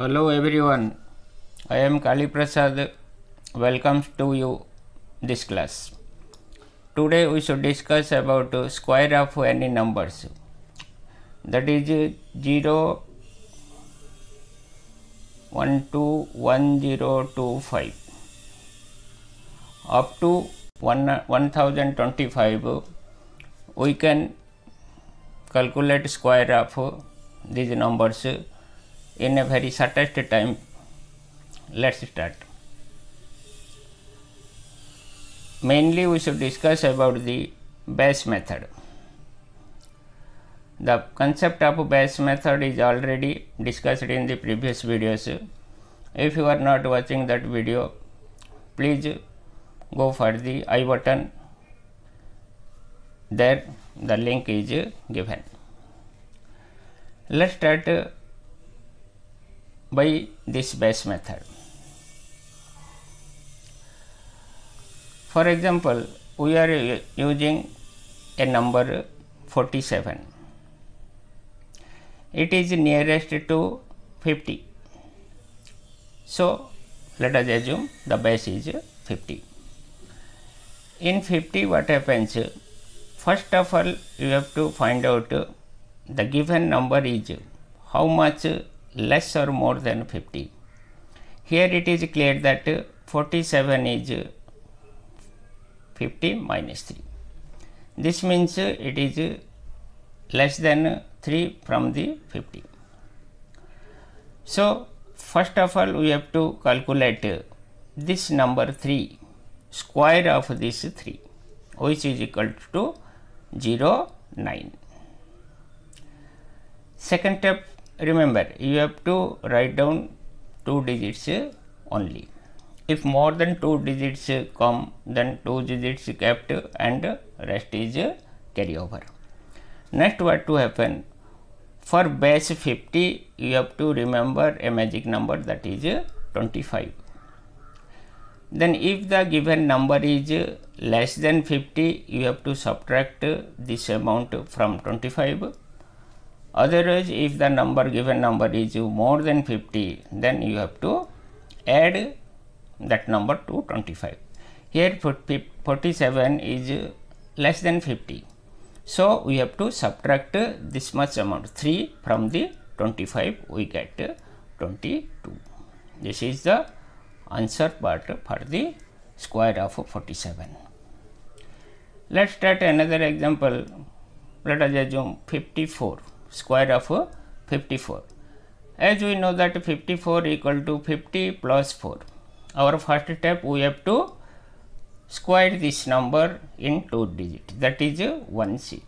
Hello everyone, I am Kali Prasad. to you this class. Today we should discuss about square of any numbers. That is 0, 1, 2, 1, 0, 2, 5. Up to 1, 1025 we can calculate square of these numbers in a very shortest time. Let's start. Mainly we should discuss about the best method. The concept of best method is already discussed in the previous videos. If you are not watching that video, please go for the i button. There the link is given. Let's start by this base method. For example, we are using a number 47. It is nearest to 50. So, let us assume the base is 50. In 50 what happens? First of all you have to find out the given number is how much less or more than 50. Here it is clear that 47 is 50 minus 3. This means it is less than 3 from the 50. So, first of all we have to calculate this number 3 square of this 3 which is equal to 0 9. Second step remember you have to write down two digits only if more than two digits come then two digits kept and rest is carry over next what to happen for base 50 you have to remember a magic number that is 25 then if the given number is less than 50 you have to subtract this amount from 25 Otherwise, if the number given number is more than 50, then you have to add that number to 25. Here 47 is less than 50. So, we have to subtract this much amount 3 from the 25 we get 22. This is the answer part for the square of 47. Let us start another example. Let us assume 54 square of 54. As we know that 54 equal to 50 plus 4. Our first step we have to square this number in two digits that 16.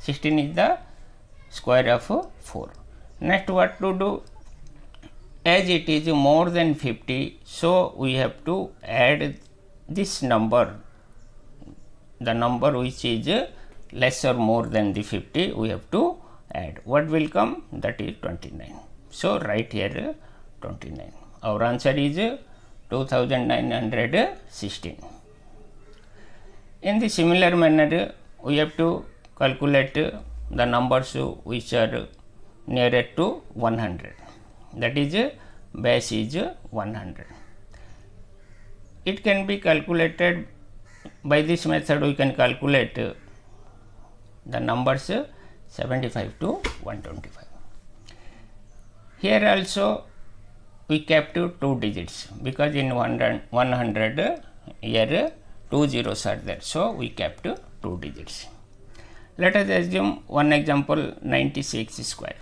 16 is the square of 4. Next what to do as it is more than 50 so we have to add this number the number which is less or more than the 50 we have to add what will come that is 29 so right here 29 our answer is 2916 in the similar manner we have to calculate the numbers which are nearer to 100 that is base is 100 it can be calculated by this method we can calculate the numbers 75 to 125. Here also we kept two digits because in 100, 100 here two zeros are there. So, we kept two digits. Let us assume one example 96 square.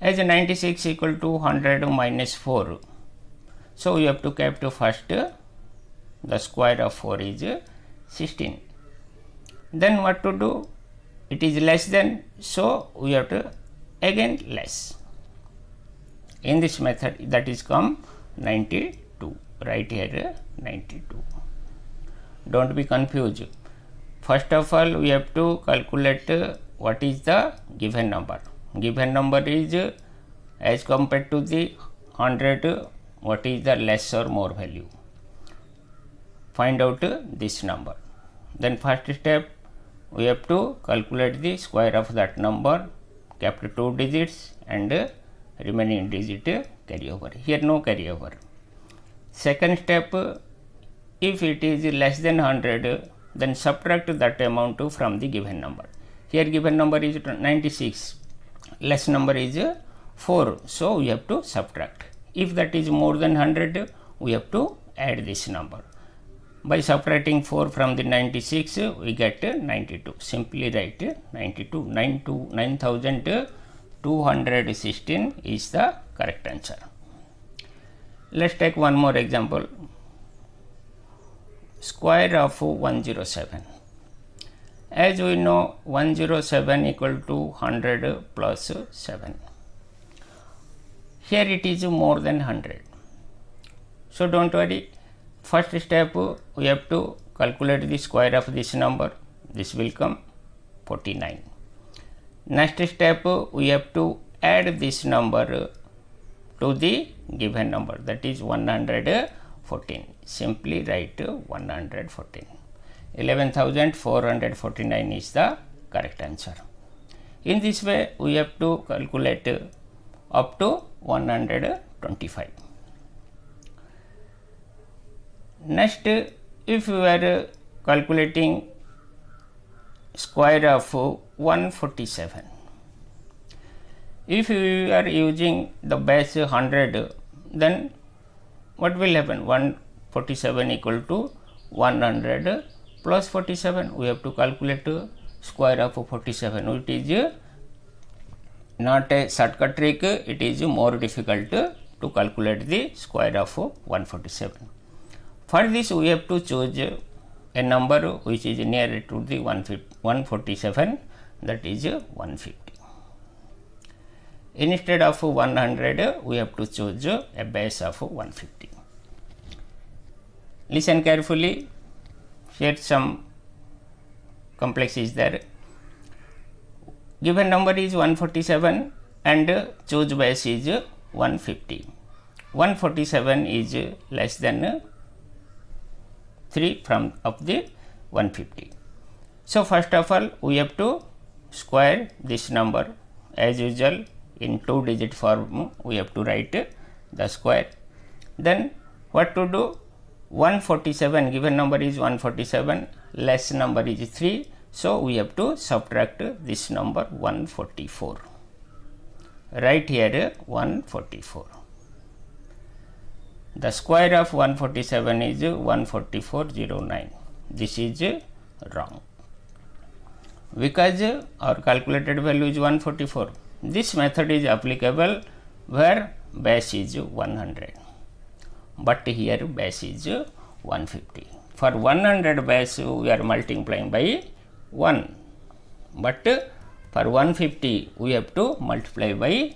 As 96 equal to 100 minus 4, so you have to keep to first the square of 4 is 16 then what to do it is less than so we have to again less in this method that is come 92 right here 92 don't be confused first of all we have to calculate what is the given number given number is as compared to the 100 what is the less or more value find out this number then first step we have to calculate the square of that number kept 2 digits and uh, remaining digit uh, over. here no carry over. second step uh, if it is less than 100 then subtract that amount from the given number here given number is 96 less number is 4 so we have to subtract if that is more than 100 we have to add this number by subtracting 4 from the 96 we get 92 simply write 92 92 9216 is the correct answer let's take one more example square of 107 as we know 107 equal to 100 plus 7 here it is more than 100 so don't worry first step we have to calculate the square of this number this will come 49 next step we have to add this number to the given number that is 114 simply write 114 11449 is the correct answer in this way we have to calculate up to 125 Next, if you are calculating square of 147, if you are using the base 100, then what will happen? 147 equal to 100 plus 47, we have to calculate square of 47, It is not a shortcut trick, it is more difficult to calculate the square of 147. For this we have to choose a number which is near to the 147 that is 150. Instead of 100 we have to choose a base of 150. Listen carefully, here some complex is there. Given number is 147 and choose base is 150. 147 is less than 3 from of the 150. So, first of all we have to square this number as usual in two digit form we have to write the square. Then what to do 147 given number is 147 less number is 3. So, we have to subtract this number 144 right here 144. The square of 147 is 14409. This is wrong because our calculated value is 144. This method is applicable where base is 100, but here base is 150. For 100 base, we are multiplying by 1, but for 150, we have to multiply by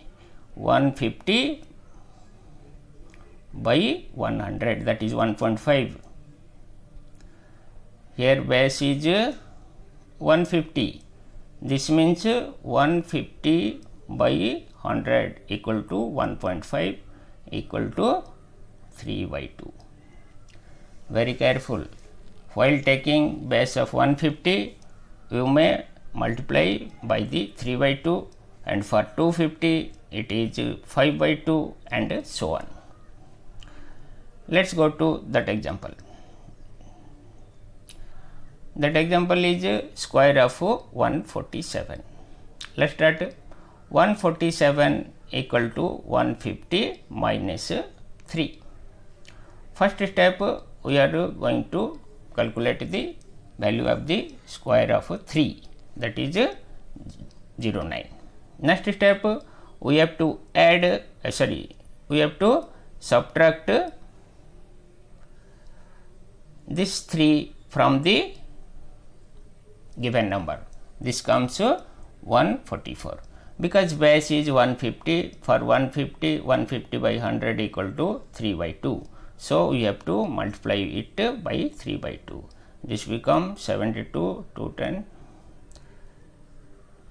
150 by 100 that is 1.5 here base is 150 this means 150 by 100 equal to 1.5 equal to 3 by 2 very careful while taking base of 150 you may multiply by the 3 by 2 and for 250 it is 5 by 2 and so on let us go to that example. That example is square of 147. Let us start 147 equal to 150 minus 3. First step we are going to calculate the value of the square of 3 that is 0 9. Next step we have to add uh, sorry we have to subtract this 3 from the given number. This comes to 144 because base is 150 for 150 150 by 100 equal to 3 by 2. So, we have to multiply it by 3 by 2. This becomes 72 210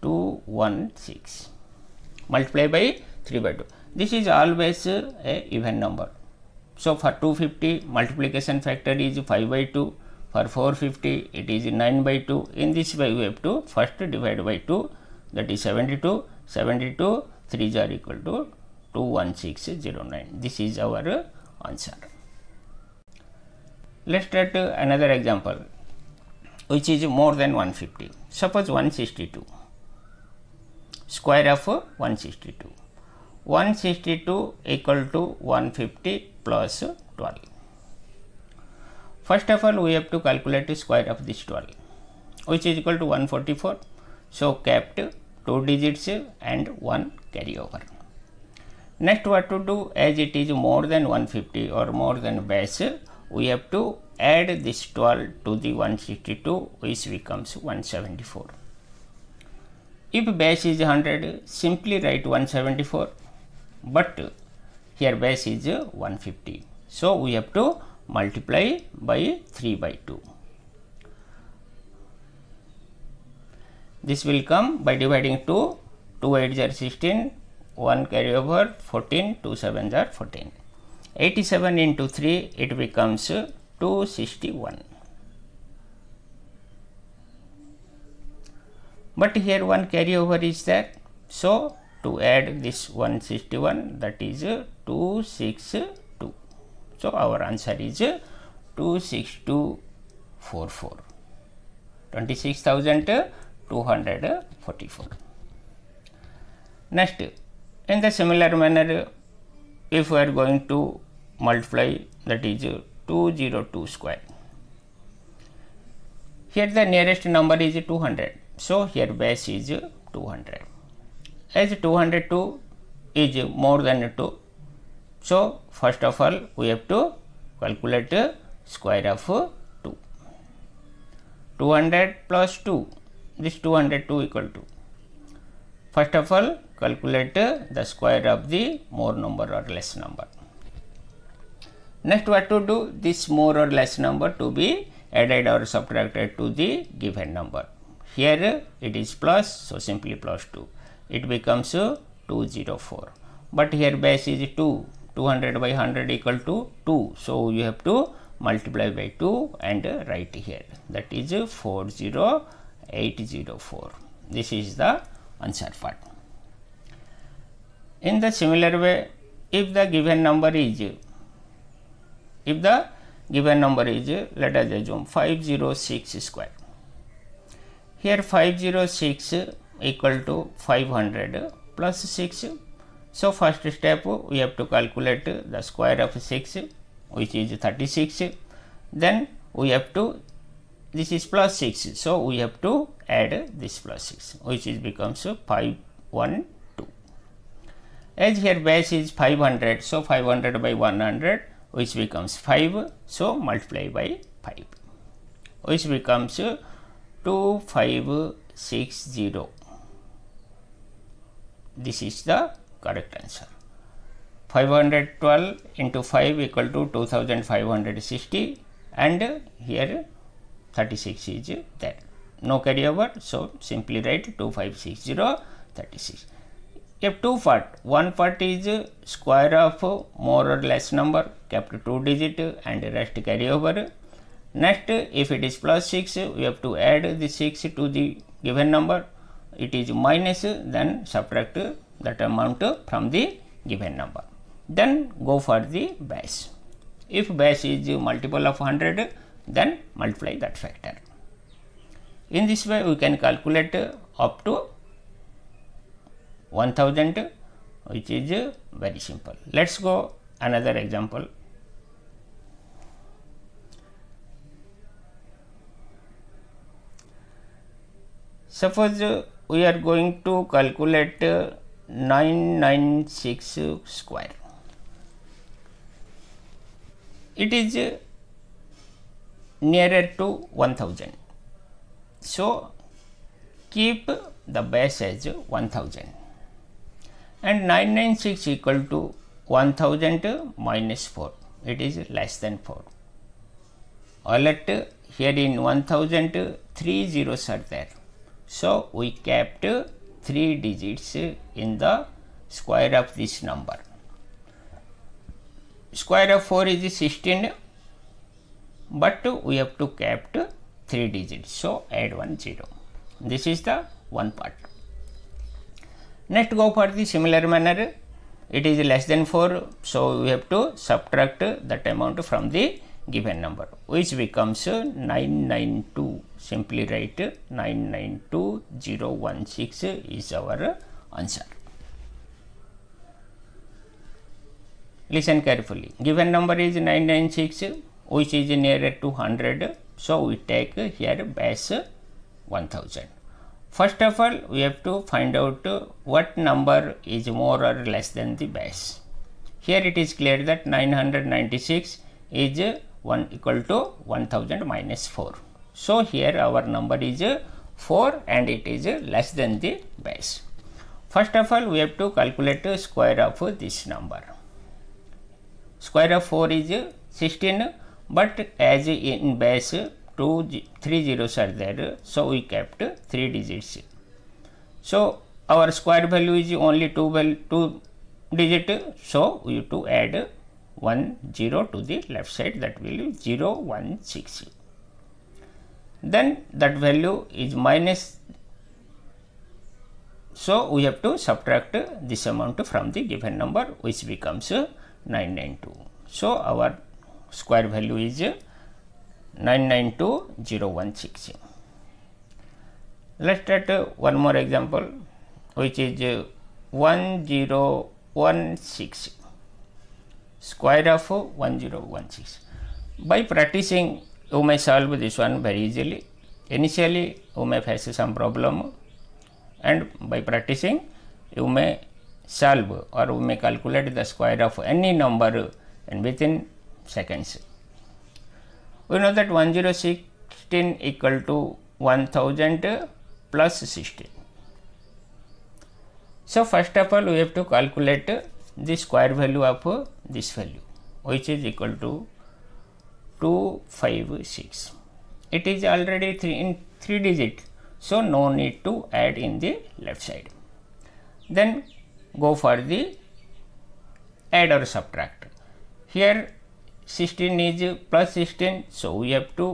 216 multiply by 3 by 2. This is always a even number. So, for 250 multiplication factor is 5 by 2, for 450 it is 9 by 2. In this way we have to first divide by 2 that is 72, 72, 3 are equal to 21609. This is our answer. Let us try to another example which is more than 150. Suppose 162 square of 162. 162 equal to 150 plus 12. First of all, we have to calculate the square of this 12, which is equal to 144. So, kept 2 digits and 1 carryover. Next, what to do as it is more than 150 or more than base, we have to add this 12 to the 162, which becomes 174. If base is 100, simply write 174 but here base is 150. So, we have to multiply by 3 by 2. This will come by dividing 2, 2 8 are 16, 1 carry over 14, 2 7 are 14. 87 into 3 it becomes 261. But here one carry over is there. So, to add this 161 that is 262 so our answer is 26244 26244 next in the similar manner if we are going to multiply that is 202 square here the nearest number is 200 so here base is 200 as 202 is more than 2. So, first of all we have to calculate the square of 2. 200 plus 2 this 202 equal to. First of all calculate the square of the more number or less number. Next what to do this more or less number to be added or subtracted to the given number. Here it is plus so simply plus 2 it becomes 204 but here base is 2 200 by 100 equal to 2 so you have to multiply by 2 and write here that is 40804 this is the answer part in the similar way if the given number is if the given number is let us assume 506 square here 506 equal to 500 plus 6 so first step we have to calculate the square of 6 which is 36 then we have to this is plus 6 so we have to add this plus 6 which is becomes 512 as here base is 500 so 500 by 100 which becomes 5 so multiply by 5 which becomes 2560 this is the correct answer. 512 into 5 equal to 2560 and here 36 is there. No carryover, so simply write 256036. If two part, one part is square of more or less number kept two digit and rest carryover. Next, if it is plus 6, we have to add the 6 to the given number it is minus then subtract that amount from the given number then go for the base if base is multiple of 100 then multiply that factor in this way we can calculate up to 1000 which is very simple let's go another example suppose we are going to calculate uh, 996 square. It is uh, nearer to 1000. So, keep the base as 1000 and 996 equal to 1000 minus 4 it is less than 4. All right, here in 1000 three zeros are there. So, we kept 3 digits in the square of this number. Square of 4 is 16, but we have to kept 3 digits. So, add 1 0. This is the one part. Next, go for the similar manner. It is less than 4, so we have to subtract that amount from the given number, which becomes 992 simply write 992016 is our answer. Listen carefully. Given number is 996 which is nearer to 100. So, we take here base 1000. First of all, we have to find out what number is more or less than the base. Here it is clear that 996 is 1 equal to 1000 minus 4. So, here our number is 4 and it is less than the base. First of all, we have to calculate the square of this number. Square of 4 is 16, but as in base, two, 3 zeros are there, so we kept 3 digits. So, our square value is only 2, 2 digit, so we have to add 1 0 to the left side that will be 0 1 6 then that value is minus. So, we have to subtract this amount from the given number which becomes 992. So, our square value is 992016. Let's take one more example which is 1016 square of 1016. By practicing you may solve this one very easily. Initially, you may face some problem and by practicing, you may solve or you may calculate the square of any number and within seconds. We know that 1016 equal to 1000 plus 16. So, first of all, we have to calculate the square value of this value which is equal to two five six it is already three in three digit so no need to add in the left side then go for the add or subtract here 16 is plus 16 so we have to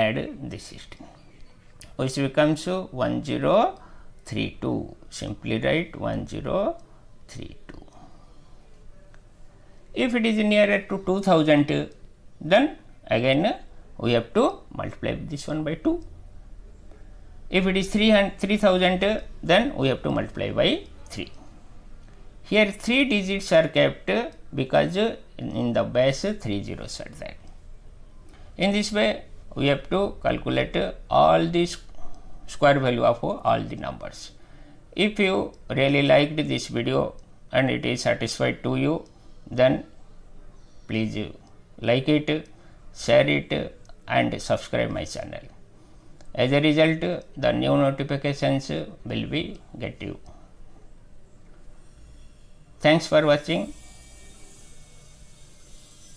add the 16 which becomes 1032 simply write 1032 if it is nearer to 2000 then again we have to multiply this one by 2 if it is 3000 then we have to multiply by 3 here three digits are kept because in the base three zeros are there in this way we have to calculate all these square value of all the numbers if you really liked this video and it is satisfied to you then please like it share it and subscribe my channel. As a result, the new notifications will be get you. Thanks for watching.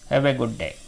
Have a good day.